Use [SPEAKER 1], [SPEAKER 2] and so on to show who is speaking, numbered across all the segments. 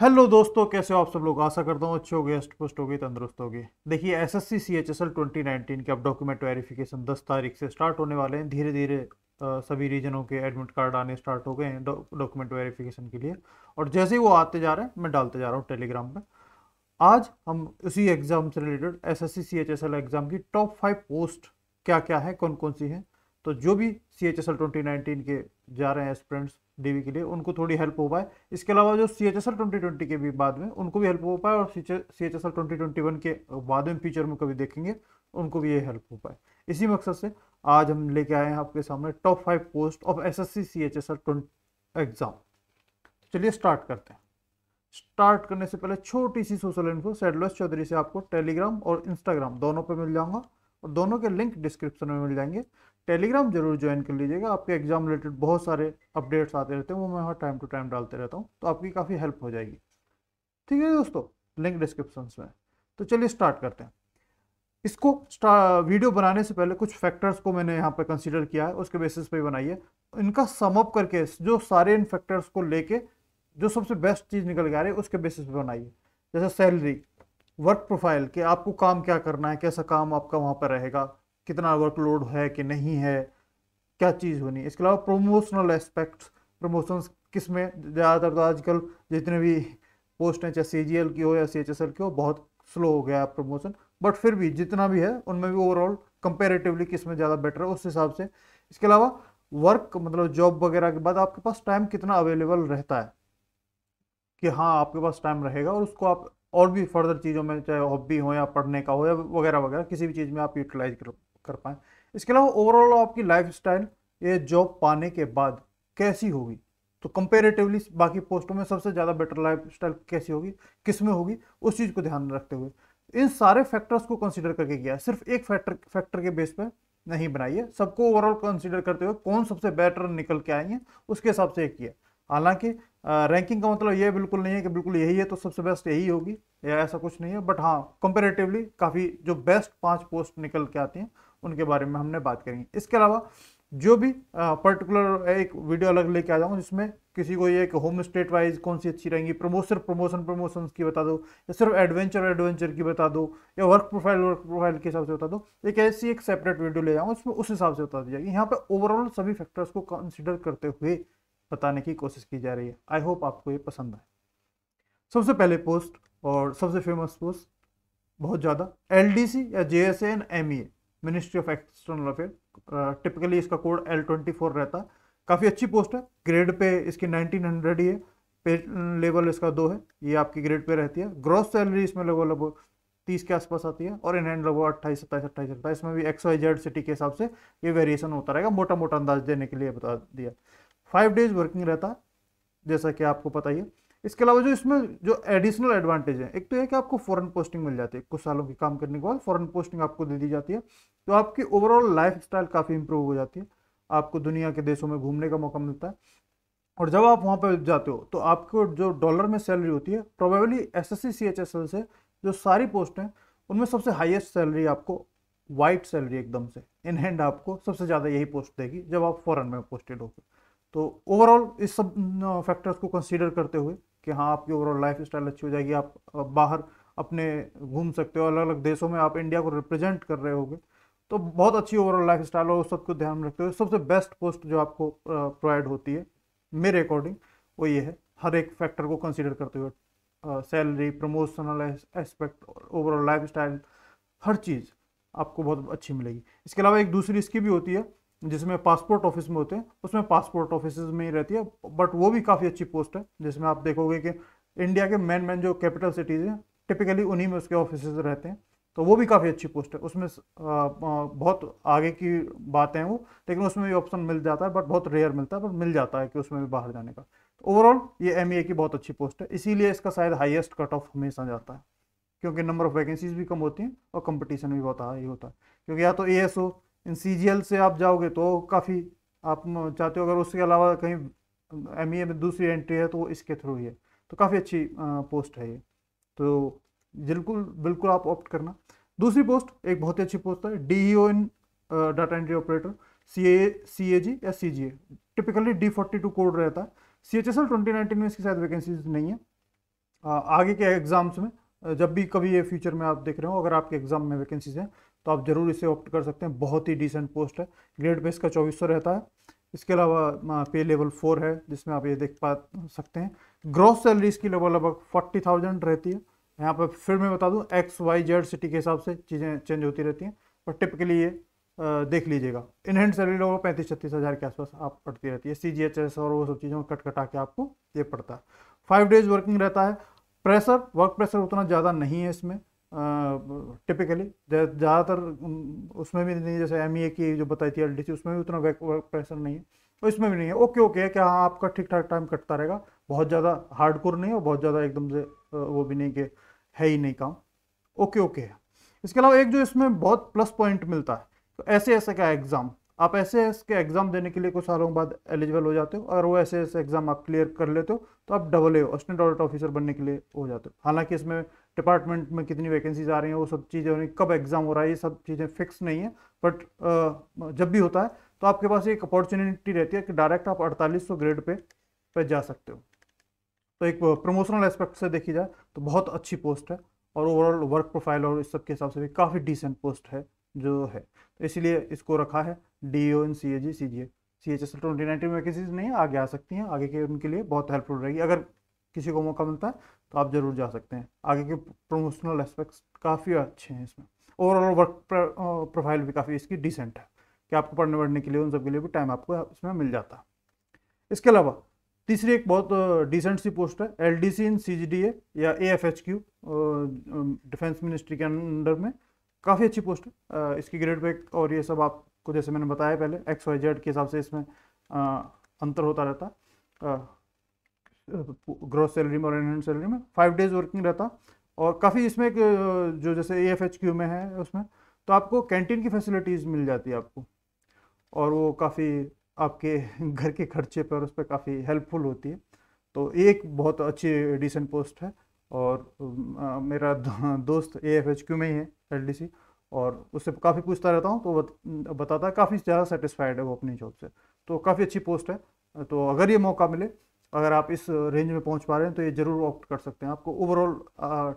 [SPEAKER 1] hello दोस्तों कैसे हो आप सब लोग आशा करता हूँ अच्छे हो गए अस्ट पुष्ट हो गए तंदुरुस्त हो गए देखिए S S C C H S L twenty nineteen के अब डॉक्यूमेंट वेरिफिकेशन दस तारीख से स्टार्ट होने वाले हैं धीरे धीरे सभी रीजनों के एडमिट कार्ड आने स्टार्ट हो गए हैं डॉक्यूमेंट वेरिफिकेशन के लिए और जैसे ही वो आते जा रहे हैं मैं डालते जा रहा हूँ टेलीग्राम पर आज हम उसी एग्ज़ाम से related S S C C H S L exam की टॉप फाइव पोस्ट क्या क्या है कौन कौन सी हैं तो जो भी C H S L twenty nineteen के जा रहे हैं स्टूडेंट्स देवी के लिए उनको थोड़ी हेल्प हो पाए इसके अलावा जो C H S L twenty twenty के भी बाद में उनको भी हेल्प हो पाए और C H S L twenty twenty one के बाद में फ्यूचर में कभी देखेंगे उनको भी ये हेल्प हो पाए इसी मकसद से आज हम लेके आए हैं आपके सामने top five post of S S C C H S L twenty exam चलिए स्टार्ट करते हैं स्टार्ट करने से पहले छोटी सी सोशल इन्फो सैडलोस चौधरी से आपको टेलीग्राम और इंस्टाग्राम दोनों पर मिल जाऊंगा और दोनों के लिंक डिस्क्रिप्शन में मिल जाएंगे टेलीग्राम जरूर ज्वाइन कर लीजिएगा आपके एग्जाम रिलेटेड बहुत सारे अपडेट्स आते रहते हैं वो मैं वहाँ टाइम टू टाइम डालते रहता हूँ तो आपकी काफ़ी हेल्प हो जाएगी ठीक है दोस्तों लिंक डिस्क्रिप्शन में तो चलिए स्टार्ट करते हैं इसको वीडियो बनाने से पहले कुछ फैक्टर्स को मैंने यहाँ पर कंसिडर किया है उसके बेसिस पर बनाइए इनका समअप करके जो सारे इन फैक्टर्स को लेके जो सबसे बेस्ट चीज़ निकल के आ रही है उसके बेसिस पे बनाइए जैसे सैलरी वर्क प्रोफाइल कि आपको काम क्या करना है कैसा काम आपका वहाँ पर रहेगा कितना वर्कलोड है कि नहीं है क्या चीज़ होनी इसके अलावा प्रोमोशनल एस्पेक्ट्स प्रमोशंस किस में ज़्यादातर तो आजकल जितने भी पोस्ट हैं चाहे सी की हो या सी की हो बहुत स्लो हो गया प्रमोशन बट फिर भी जितना भी है उनमें भी ओवरऑल कंपेरेटिवली किस में ज़्यादा बेटर है उस हिसाब से इसके अलावा वर्क मतलब जॉब वगैरह के बाद आपके पास टाइम कितना अवेलेबल रहता है कि हाँ आपके पास टाइम रहेगा और उसको आप और भी फर्दर चीज़ों में चाहे हॉबी हो या पढ़ने का हो या वगैरह वगैरह किसी भी चीज़ में आप यूटिलाइज करो कर पाए इसके अलावा ओवरऑल आपकी लाइफ स्टाइल ये जॉब पाने के बाद कैसी होगी तो कंपेरेटिवली बाकी पोस्टों में सबसे ज़्यादा बेटर लाइफ स्टाइल कैसी होगी किस में होगी उस चीज़ को ध्यान में रखते हुए इन सारे फैक्टर्स को कंसिडर करके किया सिर्फ एक फैक्टर फैक्टर के बेस पर नहीं बनाइए सबको ओवरऑल कंसिडर करते हुए कौन सबसे बेटर निकल के आएंगे उसके हिसाब से एक किया हालांकि रैंकिंग का मतलब ये बिल्कुल नहीं है कि बिल्कुल यही है तो सबसे बेस्ट यही होगी या ऐसा कुछ नहीं है बट हाँ कंपेरेटिवली काफ़ी जो बेस्ट पाँच पोस्ट निकल के आती हैं उनके बारे में हमने बात करेंगे इसके अलावा जो भी पर्टिकुलर एक वीडियो अलग लेके आ जाऊँ जिसमें किसी को ये कि होम स्टेट वाइज कौन सी अच्छी रहेंगी प्रमोशन प्रमोशन प्रमोशन की बता दो या सिर्फ एडवेंचर एडवेंचर की बता दो या वर्क प्रोफाइल वर्क प्रोफाइल के हिसाब से बता दो एक ऐसी एक सेपरेट वीडियो ले जाऊँ उसमें उस हिसाब से बता दी जाएगी यहाँ पर ओवरऑल सभी फैक्टर्स को कंसिडर करते हुए बताने की कोशिश की जा रही है आई होप आपको ये पसंद आए सबसे पहले पोस्ट और सबसे फेमस पोस्ट बहुत ज़्यादा एल या J S N M E A ministry of external affair typically इसका कोड एल ट्वेंटी फोर रहता है काफ़ी अच्छी पोस्ट है ग्रेड पे इसकी नाइनटीन हंड्रेड ही है पे लेवल इसका दो है ये आपकी ग्रेड पे रहती है ग्रॉस सैलरी इसमें लगभग लगभग तीस के आसपास आती है और इन हैंड लगभग अट्ठाईस सत्ताईस अट्ठाईस सत्ताईस में भी एक्स वाई जेड सिटी के हिसाब से ये वेरिएशन होता रहेगा मोटा मोटा अंदाज देने के लिए बता दिया फाइव डेज वर्किंग रहता है जैसा कि आपको पता ही है इसके अलावा जो इसमें जो एडिशनल एडवांटेज है एक तो यह कि आपको फॉरन पोस्टिंग मिल जाती है कुछ सालों के काम करने के बाद फॉरन पोस्टिंग आपको दे दी जाती है तो आपकी ओवरऑल लाइफ स्टाइल काफ़ी इंप्रूव हो जाती है आपको दुनिया के देशों में घूमने का मौका मिलता है और जब आप वहाँ पर जाते हो तो आपको जो डॉलर में सैलरी होती है प्रोबेबली एस एस सी से जो सारी पोस्ट हैं उनमें सबसे हाइएस्ट सैलरी आपको वाइट सैलरी एकदम से इन हैंड आपको सबसे ज़्यादा यही पोस्ट देगी जब आप फॉरन में पोस्टेड होकर तो ओवरऑल इस सब फैक्टर्स को कंसीडर करते हुए कि हाँ आपकी ओवरऑल लाइफ स्टाइल अच्छी हो जाएगी आप बाहर अपने घूम सकते हो अलग अलग देशों में आप इंडिया को रिप्रेजेंट कर रहे होगे तो बहुत अच्छी ओवरऑल लाइफ स्टाइल और उस सबको ध्यान में रखते हुए सबसे बेस्ट पोस्ट जो आपको प्रोवाइड होती है मेरे अकॉर्डिंग वो ये है हर एक फैक्टर को कंसिडर करते हुए salary promotional aspect overall life style हर चीज़ आपको बहुत अच्छी मिलेगी इसके अलावा एक दूसरी इसकी भी होती है जिसमें पासपोर्ट ऑफिस में होते हैं उसमें पासपोर्ट ऑफिस में ही रहती है बट वो भी काफ़ी अच्छी पोस्ट है जिसमें आप देखोगे कि इंडिया के मेन मेन जो कैपिटल सिटीज़ हैं टिपिकली उन्हीं में उसके ऑफिस रहते हैं तो वो भी काफ़ी अच्छी पोस्ट है उसमें बहुत आगे की बातें हैं वो लेकिन उसमें भी ऑप्शन मिल जाता है बट बहुत रेयर मिलता है बट मिल जाता है कि उसमें भी बाहर जाने का तो ओवरऑल ये एम e की बहुत अच्छी पोस्ट है इसीलिए इसका शायद हाईएस्ट कट ऑफ हमेशा जाता है क्योंकि नंबर ऑफ वैकेंसीज भी कम होती हैं और कंपटीशन भी बहुत हाई होता है क्योंकि या तो ए इन सी से आप जाओगे तो काफ़ी आप चाहते हो अगर उसके अलावा कहीं एम e में दूसरी एंट्री है तो वो इसके थ्रू ही है तो काफ़ी अच्छी पोस्ट है ये तो बिल्कुल बिल्कुल आप ऑप्ट करना दूसरी पोस्ट एक बहुत ही अच्छी पोस्ट है D e in data entry operator C A C A G या C G A typically D forty two code रहता है C H S L twenty nineteen में इसकी शायद वैकेंसीज नहीं है आगे के एग्जाम्स में जब भी कभी ये फ्यूचर में आप देख रहे हो अगर आपके एग्जाम में वैकेंसीज हैं तो आप ज़रूर इसे ऑप्ट कर सकते हैं बहुत ही डिसेंट पोस्ट है ग्रेड पे इसका चौबीस रहता है इसके अलावा पे लेवल फोर है जिसमें आप ये देख पा सकते हैं ग्रॉस सैलरी इसकी लगभग लगभग फोर्टी थाउजेंड रहती है यहाँ पर फिर मैं बता दूँ एक्स वाई जेड सिटी के हिसाब से चीज़ें चेंज होती रहती हैं पर टिपिकली ये देख लीजिएगा इन हैंड सैलरी लगभग पैंतीस छत्तीस हज़ार के आसपास आप पड़ती रहती है सी जी एच एस और वो सब चीज़ों कट कटा के आपको ये पड़ता है फाइव डेज वर्किंग रहता है प्रेशर वर्क प्रेशर उतना ज़्यादा नहीं है इसमें टिपिकली ज़्यादातर उसमें भी नहीं जैसे एम e की जो बताई थी एल उसमें भी उतना वर्क प्रेशर नहीं है इसमें भी नहीं है ओके ओके है कि हाँ आपका ठीक ठाक टाइम कटता रहेगा बहुत ज़्यादा कोर नहीं और बहुत ज़्यादा एकदम से वो भी नहीं कि है ही नहीं काम ओके ओके है इसके अलावा एक जो इसमें बहुत प्लस पॉइंट मिलता है तो ऐसे ऐसे का एग्ज़ाम आप ऐसे के एग्ज़ाम देने के लिए कुछ सालों बाद एलिजिबल हो जाते हो और वो ऐसे ऐसे एग्ज़ाम आप क्लियर कर लेते हो तो आप double A assistant audit officer बनने के लिए हो जाते हो हालांकि इसमें डिपार्टमेंट में कितनी वैकेंसीज आ रही हैं वो सब चीज़ें कब एग्ज़ाम हो रहा है ये सब चीज़ें फिक्स नहीं है बट जब भी होता है तो आपके पास एक अपॉर्चुनिटी रहती है कि डायरेक्ट आप 4800 ग्रेड पे पे जा सकते हो तो एक प्रमोशनल एस्पेक्ट से देखी जाए तो बहुत अच्छी पोस्ट है और ओवरऑल वर्क प्रोफाइल और इस सब के हिसाब से भी काफ़ी डिसेंट पोस्ट है जो है तो इसीलिए इसको रखा है D O N C A G C G A C H S L twenty nineteen vacancies नहीं आगे आ सकती हैं आगे के उनके लिए बहुत हेल्पफुल रहेगी अगर किसी को मौका मिलता है तो आप ज़रूर जा सकते हैं आगे के प्रमोशनल एस्पेक्ट्स काफ़ी अच्छे हैं इसमें ओवरऑल वर्क प्रोफाइल भी काफ़ी इसकी डिसेंट है कि आपको पढ़ने पढ़ने के लिए उन सब के लिए भी टाइम आपको इसमें मिल जाता है इसके अलावा तीसरी एक बहुत डिसेंट सी पोस्ट है L D C in C G D A या A F H Q defence ministry के अंडर में काफ़ी अच्छी पोस्ट है इसकी ग्रेड पे और ये सब आपको जैसे मैंने बताया पहले एक्स वाई जेड के हिसाब से इसमें अंतर होता रहता है ग्रॉस सैलरी में और एनहेंस सैलरी में फाइव डेज वर्किंग रहता और काफ़ी इसमें एक जो जैसे ए एफ एच क्यू में है उसमें तो आपको कैंटीन की फैसिलिटीज़ मिल जाती है आपको और वो काफ़ी आपके घर के खर्चे पर उस पर काफ़ी हेल्पफुल होती है तो एक बहुत अच्छी डिसेंट पोस्ट है और आ, मेरा दोस्त ए एफ एच क्यू में ही है एल डी सी और उससे काफ़ी पूछता रहता हूँ तो बताता है काफ़ी ज़्यादा सेटिस्फाइड है वो अपनी जॉब से तो काफ़ी अच्छी पोस्ट है तो अगर ये मौका मिले अगर आप इस रेंज में पहुंच पा रहे हैं तो ये जरूर ऑप्ट कर सकते हैं आपको ओवरऑल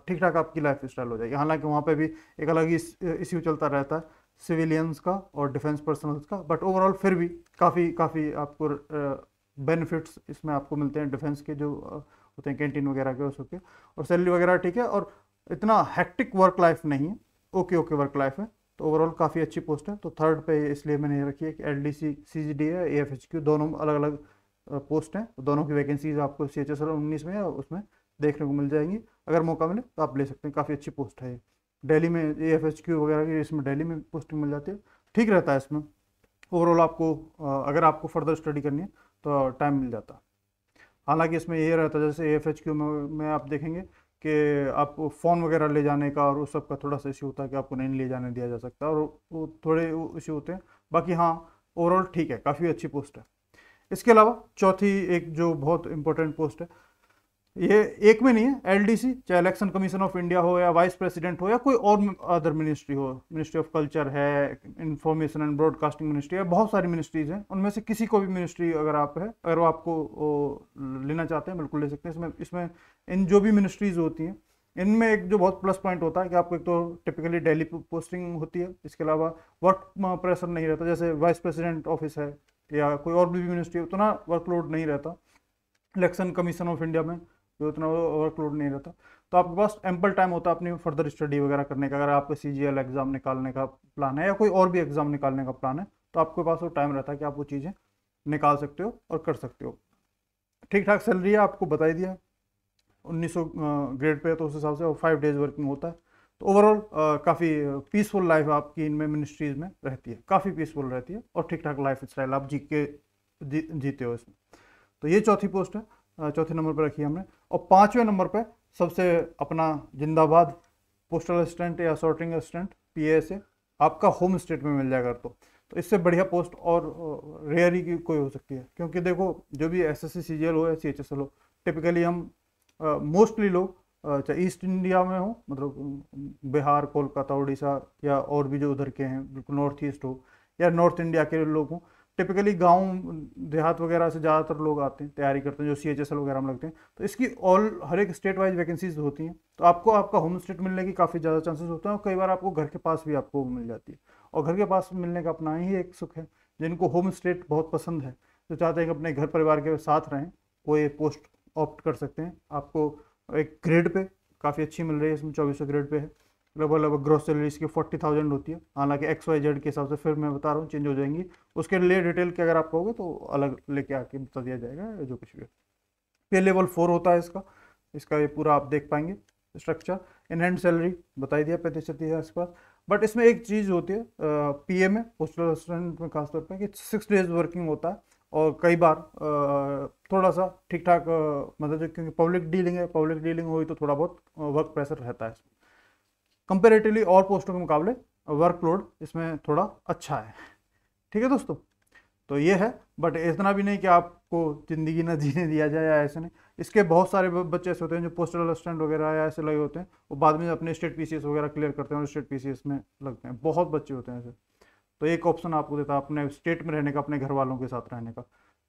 [SPEAKER 1] ठीक ठाक आपकी लाइफ स्टाइल हो जाएगी हालांकि वहाँ पे भी एक अलग ही इश्यू चलता रहता है सिविलियंस का और डिफेंस पर्सनल्स का बट ओवरऑल फिर भी काफ़ी काफ़ी आपको बेनिफिट्स इसमें आपको मिलते हैं डिफेंस के जो होते हैं कैंटीन वगैरह के उसके और सैलरी वगैरह ठीक है और इतना हैक्टिक वर्क लाइफ नहीं है ओके ओके वर्क लाइफ है तो ओवरऑल काफ़ी अच्छी पोस्ट है तो थर्ड पे इसलिए मैंने रखी है कि L D C C G D है ए एफ एच क्यू दोनों अलग अलग पोस्ट हैं तो दोनों की वैकेंसीज आपको सी एच एस उन्नीस में उसमें देखने को मिल जाएंगी अगर मौका मिले तो आप ले सकते हैं काफ़ी अच्छी पोस्ट है ये डेली में ए एफ एच क्यू वगैरह की इसमें डेली में पोस्टिंग मिल जाती है ठीक रहता है इसमें ओवरऑल आपको अगर आपको फर्दर स्टडी करनी है तो टाइम मिल जाता हालांकि इसमें ये रहता है जैसे ए एफ एच क्यू में आप देखेंगे कि आप फ़ोन वगैरह ले जाने का और उस सब का थोड़ा सा इश्यू होता है कि आपको नहीं ले जाने दिया जा सकता और वो थोड़े इश्यू होते हैं बाकी हाँ ओवरऑल ठीक है काफ़ी अच्छी पोस्ट है इसके अलावा चौथी एक जो बहुत इंपॉर्टेंट पोस्ट है ये एक में नहीं है एलडीसी चाहे इलेक्शन कमीशन ऑफ इंडिया हो या वाइस प्रेसिडेंट हो या कोई और अदर मिनिस्ट्री हो मिनिस्ट्री ऑफ कल्चर है इंफॉर्मेशन एंड ब्रॉडकास्टिंग मिनिस्ट्री है बहुत सारी मिनिस्ट्रीज हैं उनमें से किसी को भी मिनिस्ट्री अगर आप है अगर वो आपको लेना चाहते हैं बिल्कुल ले सकते हैं इसमें इसमें इन जो भी मिनिस्ट्रीज होती हैं इनमें एक जो बहुत प्लस पॉइंट होता है कि आपको एक तो टिपिकली डेली पोस्टिंग होती है इसके अलावा वर्क प्रेशर नहीं रहता जैसे वाइस प्रेसिडेंट ऑफिस है या कोई और भी मिनिस्ट्री उतना वर्कलोड नहीं रहता इलेक्शन कमीशन ऑफ इंडिया में जो उतना वर्कलोड नहीं रहता तो आपके पास एम्पल टाइम होता है अपनी फर्दर स्टडी वगैरह करने का अगर आपका सी एग्ज़ाम निकालने का प्लान है या कोई और भी एग्ज़ाम निकालने का प्लान है तो आपके पास वो टाइम रहता है कि आप वो चीज़ें निकाल सकते हो और कर सकते हो ठीक ठाक सैलरी है आपको बताई दिया उन्नीस ग्रेड पे तो उस हिसाब से वो फाइव डेज वर्किंग होता है तो ओवरऑल काफ़ी पीसफुल लाइफ आपकी इनमें मिनिस्ट्रीज में रहती है काफ़ी पीसफुल रहती है और ठीक ठाक लाइफ स्टाइल आप जी के जी, जीते हो इसमें तो ये चौथी पोस्ट है चौथे नंबर पर रखी है हमने और पाँचवें नंबर पर सबसे अपना जिंदाबाद पोस्टल असिस्टेंट या सॉर्टिंग असिस्टेंट पी आपका होम स्टेट में मिल जाएगा तो तो इससे बढ़िया पोस्ट और रेयर ही कोई हो सकती है क्योंकि देखो जो भी एस एस सी हो या सी हो टिपिकली हम मोस्टली uh, लोग चाहे ईस्ट इंडिया में हो मतलब बिहार कोलकाता उड़ीसा या और भी जो उधर के हैं बिल्कुल नॉर्थ ईस्ट हो या नॉर्थ इंडिया के लोग हों टिपिकली गांव देहात वगैरह से ज़्यादातर लोग आते हैं तैयारी करते हैं जो सी एच एस एल वगैरह में लगते हैं तो इसकी ऑल हर एक स्टेट वाइज वैकेंसीज होती हैं तो आपको आपका होम स्टेट मिलने की काफ़ी ज़्यादा चांसेस होते हैं और कई बार आपको घर के पास भी आपको मिल जाती है और घर के पास मिलने का अपना ही एक सुख है जिनको होम स्टेट बहुत पसंद है जो चाहते हैं कि अपने घर परिवार के साथ रहें वो ये पोस्ट ऑप्ट कर सकते हैं आपको एक ग्रेड पे काफ़ी अच्छी मिल रही है इसमें चौबीस सौ ग्रेड पे है लगभग लगभग ग्रोस सैलरी इसकी फोर्टी थाउजेंड होती है हालांकि एक्स वाई जेड के हिसाब से फिर मैं बता रहा हूँ चेंज हो जाएंगी उसके लिए डिटेल के अगर आप कहोगे तो अलग लेके आके बता दिया जाएगा जो कुछ भी पे लेवल फोर होता है इसका इसका ये पूरा आप देख पाएंगे स्ट्रक्चर इन हैंड सैलरी बताई दिया पैंतीस छत्तीस हज़ार के पास बट इसमें एक चीज़ होती है पी ए में पोस्टल असिस्टेंट में खासतौर पर कि सिक्स डेज वर्किंग होता है और कई बार थोड़ा सा ठीक ठाक मतलब जो क्योंकि पब्लिक डीलिंग है पब्लिक डीलिंग हुई तो थोड़ा बहुत वर्क प्रेशर रहता है कंपेरेटिवली और पोस्टों के मुकाबले वर्कलोड इसमें थोड़ा अच्छा है ठीक है दोस्तों तो ये है बट इतना भी नहीं कि आपको ज़िंदगी ना जीने दिया जाए या ऐसे नहीं इसके बहुत सारे बच्चे ऐसे होते हैं जो पोस्टल असिस्टेंट वगैरह या ऐसे लगे होते हैं वो बाद में अपने स्टेट पीसीएस वगैरह क्लियर करते हैं और स्टेट पीसीएस में लगते हैं बहुत बच्चे होते हैं ऐसे तो एक ऑप्शन आपको देता है अपने स्टेट में रहने का अपने घर वालों के साथ रहने का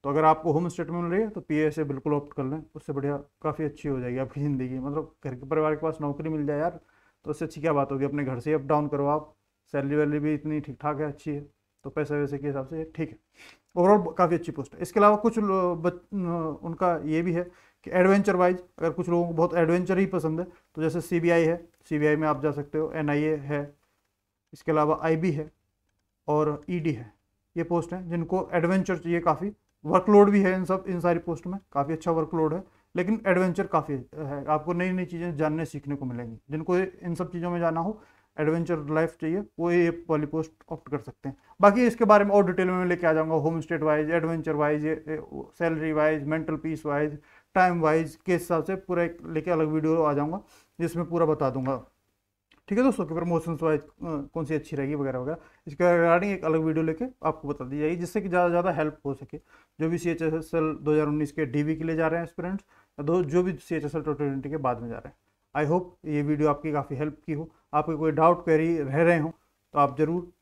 [SPEAKER 1] तो अगर आपको होम स्टेट में मिल रही है तो पी से बिल्कुल ऑप्ट कर लें उससे बढ़िया काफ़ी अच्छी हो जाएगी आपकी ज़िंदगी मतलब घर के परिवार के पास नौकरी मिल जाए यार तो उससे अच्छी क्या बात होगी अपने घर से ही अप डाउन करो आप सैलरी वैलरी भी इतनी ठीक ठाक है अच्छी है तो पैसे वैसे के हिसाब से ठीक है ओवरऑल काफ़ी अच्छी पोस्ट है इसके अलावा कुछ उनका ये भी है कि एडवेंचर वाइज अगर कुछ लोगों को बहुत एडवेंचर ही पसंद है तो जैसे सी है सी में आप जा सकते हो एन है इसके अलावा आई है और ईडी e है ये पोस्ट हैं जिनको एडवेंचर चाहिए काफ़ी वर्कलोड भी है इन सब इन सारी पोस्ट में काफ़ी अच्छा वर्कलोड है लेकिन एडवेंचर काफ़ी है आपको नई नई चीज़ें जानने सीखने को मिलेंगी जिनको इन सब चीज़ों में जाना हो एडवेंचर लाइफ चाहिए वो ये वाली पोस्ट ऑप्ट कर सकते हैं बाकी इसके बारे में और डिटेल में लेके आ जाऊँगा home state wise adventure wise salary wise mental peace wise time wise के हिसाब से पूरा एक लेके अलग वीडियो आ जाऊँगा जिसमें पूरा बता दूंगा ठीक है दोस्तों कि प्रमोशन वाइज कौन सी अच्छी रहेगी वगैरह वगैरह इसके रिगार्डिंग एक अलग वीडियो लेके आपको बता दी जाएगी जिससे कि ज़्यादा से ज़्यादा हेल्प हो सके जो भी C H S S L दो हज़ार उन्नीस के डी वी के लिए जा रहे हैं स्टूडेंट्स दो जो भी C H S L twenty के बाद में जा रहे हैं आई होप ये वीडियो आपकी काफ़ी हेल्प की हो आपके कोई डाउट क्वेरी रह रहे हो तो आप ज़रूर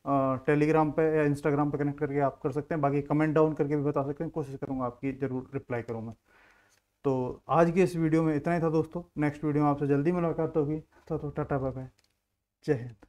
[SPEAKER 1] टेलीग्राम पे या इंस्टाग्राम पे कनेक्ट करके आप कर सकते हैं बाकी कमेंट डाउन करके भी बता सकते हैं कोशिश करूँगा आपकी ज़रूर रिप्लाई करूँ मैं तो आज के इस वीडियो में इतना ही था दोस्तों नेक्स्ट वीडियो में आपसे जल्दी मुलाकात होगी तो टाटा बाय बाय जय हिंद